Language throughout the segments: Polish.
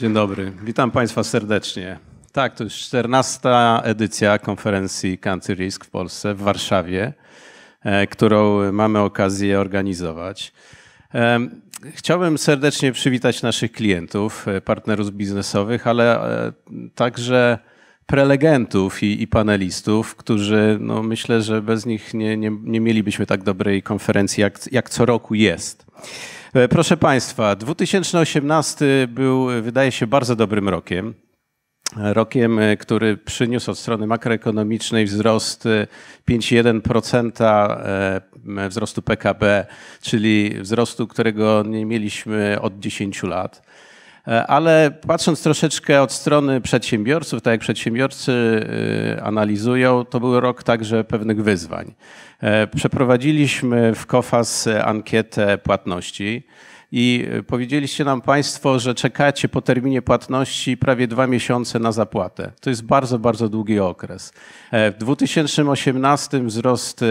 Dzień dobry, witam Państwa serdecznie. Tak, to już 14. edycja konferencji Country Risk w Polsce w Warszawie, e, którą mamy okazję organizować. E, chciałbym serdecznie przywitać naszych klientów, e, partnerów biznesowych, ale także prelegentów i, i panelistów, którzy no myślę, że bez nich nie, nie, nie mielibyśmy tak dobrej konferencji, jak, jak co roku jest. E, proszę Państwa, 2018 był, wydaje się, bardzo dobrym rokiem. Rokiem, e, który przyniósł od strony makroekonomicznej wzrost 5,1% e, wzrostu PKB, czyli wzrostu, którego nie mieliśmy od 10 lat. E, ale patrząc troszeczkę od strony przedsiębiorców, tak jak przedsiębiorcy y, analizują, to był rok także pewnych wyzwań. E, przeprowadziliśmy w COFAS ankietę płatności i e, powiedzieliście nam Państwo, że czekacie po terminie płatności prawie dwa miesiące na zapłatę. To jest bardzo, bardzo długi okres. E, w 2018 wzrost e,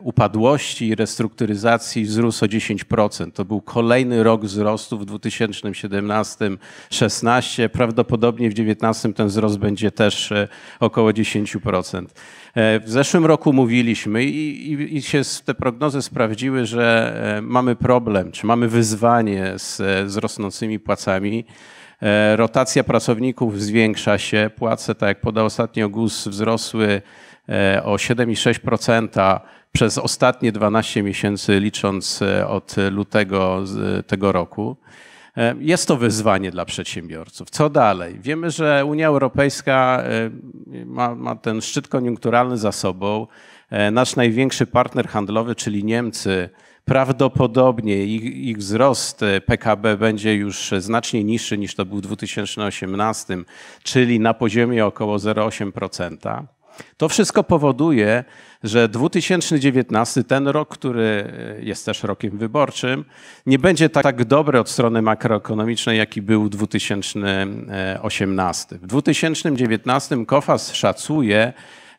upadłości i restrukturyzacji wzrósł o 10%. To był kolejny rok wzrostu w 2017-16. Prawdopodobnie w 2019 ten wzrost będzie też około 10%. W zeszłym roku mówiliśmy i, i, i się te prognozy sprawdziły, że mamy problem, czy mamy wyzwanie, wyzwanie z, z rosnącymi płacami. E, rotacja pracowników zwiększa się, płace, tak jak podał ostatnio GUS, wzrosły e, o 7,6% przez ostatnie 12 miesięcy, licząc e, od lutego tego roku. Jest to wyzwanie dla przedsiębiorców. Co dalej? Wiemy, że Unia Europejska ma, ma, ten szczyt koniunkturalny za sobą. Nasz największy partner handlowy, czyli Niemcy, Prawdopodobnie ich, ich wzrost e, PKB będzie już znacznie niższy niż to był w 2018, czyli na poziomie około 0,8%. To wszystko powoduje, że 2019, ten rok, który e, jest też rokiem wyborczym, nie będzie tak, tak dobry od strony makroekonomicznej, jaki był 2018. W 2019 e, KOFAS szacuje,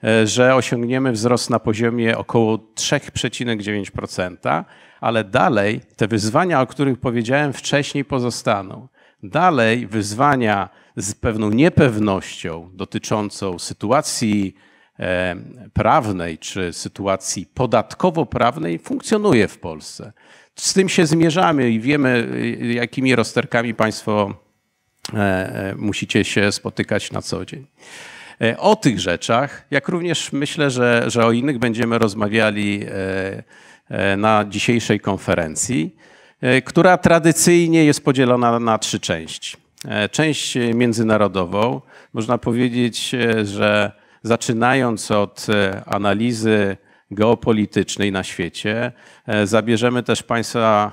E, że osiągniemy wzrost na poziomie około 3,9%, ale dalej te wyzwania, o których powiedziałem wcześniej, pozostaną. Dalej wyzwania z pewną niepewnością dotyczącą sytuacji e, prawnej czy sytuacji podatkowo-prawnej funkcjonuje w Polsce. Z tym się zmierzamy i wiemy, e, jakimi rozterkami Państwo musicie się spotykać na co dzień. E, o tych rzeczach, jak również myślę, że, że o innych będziemy rozmawiali e, e, na dzisiejszej konferencji, która tradycyjnie jest podzielona na trzy części. Część międzynarodową, można powiedzieć, że zaczynając od analizy geopolitycznej na świecie, zabierzemy też Państwa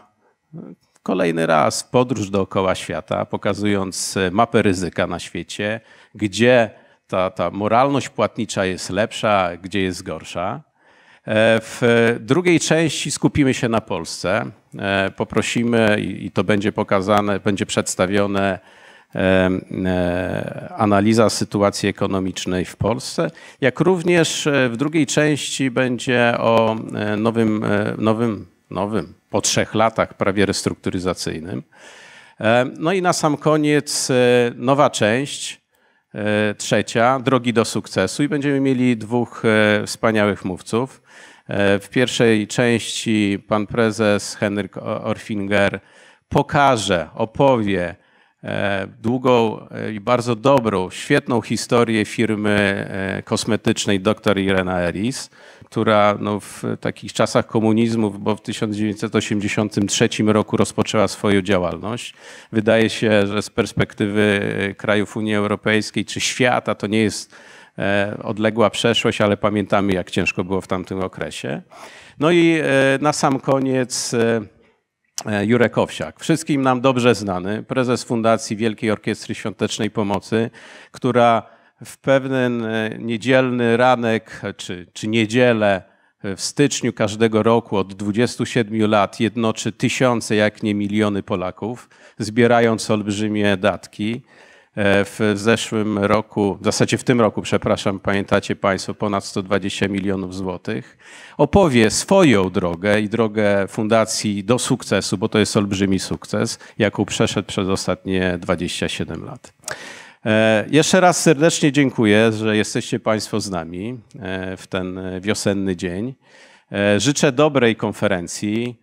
kolejny raz podróż dookoła świata, pokazując mapę ryzyka na świecie, gdzie ta, ta moralność płatnicza jest lepsza, gdzie jest gorsza. E, w drugiej części skupimy się na Polsce. E, poprosimy, i to będzie pokazane, będzie przedstawione e, analiza sytuacji ekonomicznej w Polsce, jak również w drugiej części będzie o nowym, nowym, nowym po trzech latach prawie restrukturyzacyjnym. No i na sam koniec nowa część E, trzecia, drogi do sukcesu i będziemy mieli dwóch e, wspaniałych mówców. E, w pierwszej części pan prezes Henryk Orfinger pokaże, opowie, E, długą e, i bardzo dobrą, świetną historię firmy e, kosmetycznej dr Irena Eris, która no, w takich czasach komunizmu, bo w 1983 roku rozpoczęła swoją działalność. Wydaje się, że z perspektywy krajów Unii Europejskiej czy świata to nie jest odległa przeszłość, ale pamiętamy, jak ciężko było w tamtym okresie. No i na sam koniec E, Jurek Owsiak, wszystkim nam dobrze znany, prezes Fundacji Wielkiej Orkiestry Świątecznej Pomocy, która w pewien e, niedzielny ranek czy, czy niedzielę e, w styczniu każdego roku od 27 lat jednoczy tysiące, jak nie miliony Polaków, zbierając olbrzymie datki. E, w zeszłym roku, w zasadzie w tym roku, przepraszam, pamiętacie Państwo, ponad 120 milionów złotych. Opowie swoją drogę i drogę fundacji do sukcesu, bo to jest olbrzymi sukces, jaką przeszedł przez ostatnie 27 lat. E, jeszcze raz serdecznie dziękuję, że jesteście Państwo z nami e, w ten wiosenny dzień. Życzę dobrej konferencji,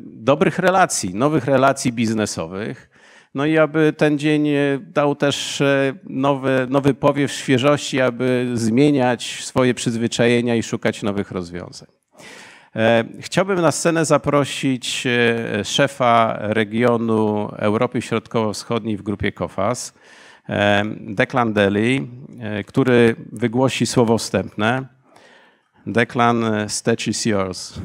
dobrych relacji, nowych relacji biznesowych. No i aby ten dzień e, dał też e, nowy, nowy powiew świeżości, aby zmieniać swoje przyzwyczajenia i szukać nowych rozwiązań. E, chciałbym na scenę zaprosić szefa regionu Europy Środkowo-Wschodniej w grupie COFAS, Declan Deli, który wygłosi słowo wstępne. Declan stage is yours.